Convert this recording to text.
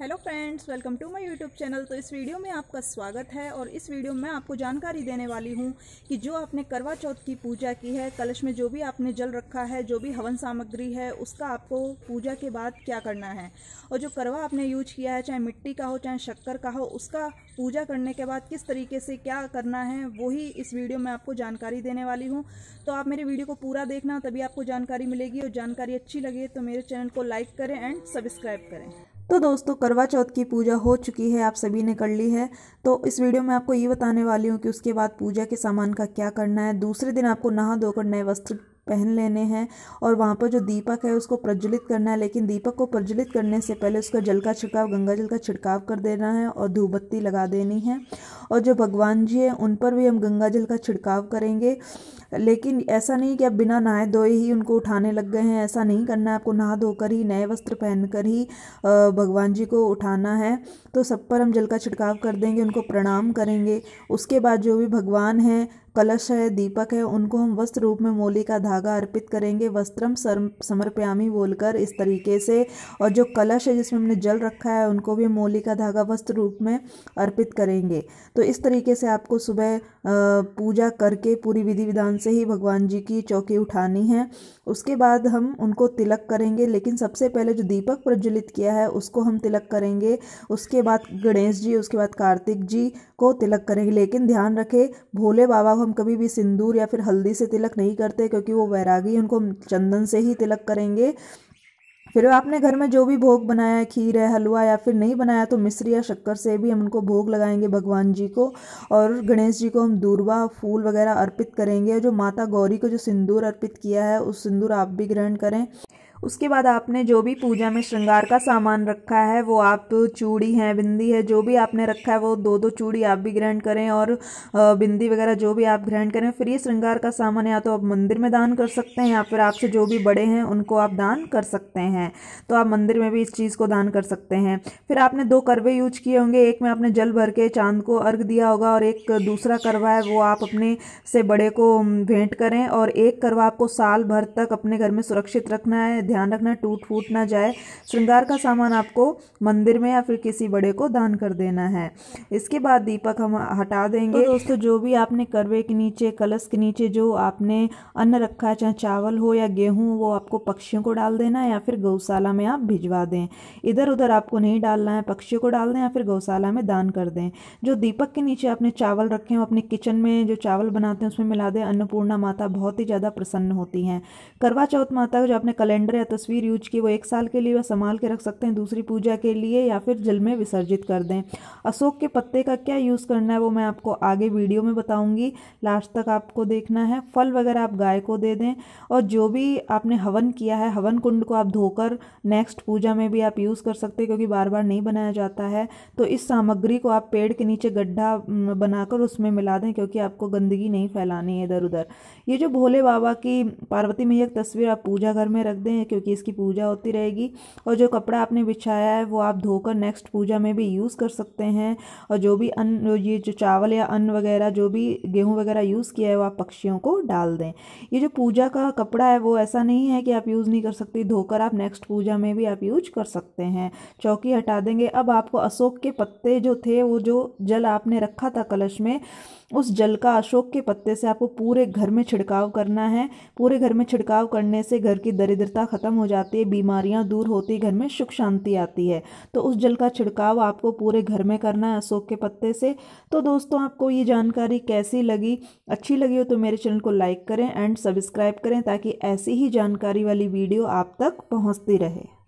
hello friends welcome to my YouTube channel तो इस video में आपका स्वागत है और इस वीडियो में आपको जानकारी देने वाली हूँ कि जो आपने करवा चौथ की पूजा की है कलश में जो भी आपने जल रखा है जो भी हवन सामग्री है उसका आपको पूजा के बाद क्या करना है और जो करवा आपने यूज किया है चाहे मिट्टी का हो चाहे शक्कर का हो उसका पूजा करने के बाद किस तरीके से क्या करना है वही इस वीडियो में आपको जानकारी देने वाली हूँ तो आप मेरे वीडियो को पूरा देखना तभी आपको जानकारी मिलेगी और जानकारी अच्छी लगे तो मेरे चैनल को लाइक करें एंड सब्सक्राइब करें तो दोस्तों करवा चौथ की पूजा हो चुकी है आप सभी ने कर ली है तो इस वीडियो में आपको ये बताने वाली हूँ कि उसके बाद पूजा के सामान का क्या करना है दूसरे दिन आपको नहा धोकर नए वस्त्र पहन लेने हैं और वहाँ पर जो दीपक है उसको प्रज्वलित करना है लेकिन दीपक को प्रज्वलित करने से पहले उसका जल का छिड़काव गंगा जल का छिड़काव कर देना है और धूपबत्ती लगा देनी है और जो भगवान जी हैं उन पर भी हम गंगा जल का छिड़काव करेंगे लेकिन ऐसा नहीं कि आप बिना नहाए धोए ही उनको उठाने लग गए हैं ऐसा नहीं करना है आपको नहा धोकर ही नए वस्त्र पहनकर ही भगवान जी को उठाना है तो सब पर हम जल का छिड़काव कर देंगे उनको प्रणाम करेंगे उसके बाद जो भी भगवान हैं कलश है दीपक है उनको हम वस्त्र रूप में मोली का धागा अर्पित करेंगे वस्त्रम समर्पयामी बोलकर इस तरीके से और जो कलश है जिसमें हमने जल रखा है उनको भी मोली का धागा वस्त्र रूप में अर्पित करेंगे तो इस तरीके से आपको सुबह पूजा करके पूरी विधि विधान से ही भगवान जी की चौकी उठानी है उसके बाद हम उनको तिलक करेंगे लेकिन सबसे पहले जो दीपक प्रज्वलित किया है उसको हम तिलक करेंगे उसके बाद गणेश जी उसके बाद कार्तिक जी को तिलक करेंगे लेकिन ध्यान रखें भोले बाबा को हम कभी भी सिंदूर या फिर हल्दी से तिलक नहीं करते क्योंकि वो वैरागी उनको चंदन से ही तिलक करेंगे फिर आपने घर में जो भी भोग बनाया है खीर है हलवा या फिर नहीं बनाया तो मिश्री या शक्कर से भी हम उनको भोग लगाएंगे भगवान जी को और गणेश जी को हम दूरबा फूल वगैरह अर्पित करेंगे जो माता गौरी को जो सिंदूर अर्पित किया है उस सिंदूर आप भी ग्रहण करें उसके बाद आपने जो भी पूजा में श्रृंगार का सामान रखा है वो आप चूड़ी हैं बिंदी है जो भी आपने रखा है वो दो दो चूड़ी आप भी ग्रहण करें और बिंदी वगैरह जो भी आप ग्रहण करें फिर ये श्रृंगार का सामान या तो आप मंदिर में दान कर सकते हैं या फिर आपसे जो भी बड़े हैं उनको आप दान कर सकते हैं तो आप मंदिर में भी इस चीज़ को दान कर सकते हैं फिर आपने दो करवे यूज किए होंगे एक में आपने जल भर के चांद को अर्घ दिया होगा और एक दूसरा करवा है वो आप अपने से बड़े को भेंट करें और एक करवा आपको साल भर तक अपने घर में सुरक्षित रखना है ध्यान रखना टूट फूट ना जाए श्रृंगार का सामान आपको मंदिर में या फिर किसी बड़े को दान कर देना है इसके बाद दीपक हम हटा देंगे तो दोस्तों जो भी आपने करवे के नीचे कलश के नीचे जो आपने अन्न रखा है चाहे चावल हो या गेहूँ वो आपको पक्षियों को डाल देना या फिर गौशाला में आप भिजवा दें इधर उधर आपको नहीं डालना है पक्षियों को डाल दें या फिर गौशाला में दान कर दें जो दीपक के नीचे आपने चावल रखे हो अपने किचन में जो चावल बनाते हैं उसमें मिला दें अन्नपूर्णा माता बहुत ही ज़्यादा प्रसन्न होती हैं करवा चौथ माता का जो आपने कैलेंडर वह तस्वीर यूज की वो एक साल के लिए वह संभाल के रख सकते हैं दूसरी पूजा के लिए या फिर जल में विसर्जित कर दें अशोक के पत्ते का क्या यूज़ करना है वो मैं आपको आगे वीडियो में बताऊँगी लास्ट तक आपको देखना है फल वगैरह आप गाय को दे दें और जो भी आपने हवन किया है हवन कुंड को आप धोकर नेक्स्ट पूजा में भी आप यूज़ कर सकते हैं क्योंकि बार बार नहीं बनाया जाता है तो इस सामग्री को आप पेड़ के नीचे गड्ढा बनाकर उसमें मिला दें क्योंकि आपको गंदगी नहीं फैलानी है इधर उधर ये जो भोले बाबा की पार्वती मैया एक तस्वीर आप पूजा घर में रख दें है क्योंकि इसकी पूजा होती रहेगी और जो कपड़ा आपने बिछाया है वो आप धोकर नेक्स्ट पूजा में भी यूज़ कर सकते हैं और जो भी अन्न ये जो चावल या अन्न वगैरह जो भी गेहूँ वगैरह यूज़ किया है वो आप पक्षियों को डाल दें ये जो पूजा का कपड़ा है वो ऐसा नहीं है कि आप यूज़ नहीं कर सकती धोकर आप नेक्स्ट पूजा में भी आप यूज कर सकते हैं चौकी हटा देंगे अब आपको अशोक के पत्ते जो थे वो जो जल आपने रखा था कलश में उस जल का अशोक के पत्ते से आपको पूरे घर में छिड़काव करना है पूरे घर में छिड़काव करने से घर की दरिद्रता ख़त्म हो जाती है बीमारियाँ दूर होती घर में सुख शांति आती है तो उस जल का छिड़काव आपको पूरे घर में करना है अशोक के पत्ते से तो दोस्तों आपको ये जानकारी कैसी लगी अच्छी लगी हो तो मेरे चैनल को लाइक करें एंड सब्सक्राइब करें ताकि ऐसी ही जानकारी वाली वीडियो आप तक पहुँचती रहे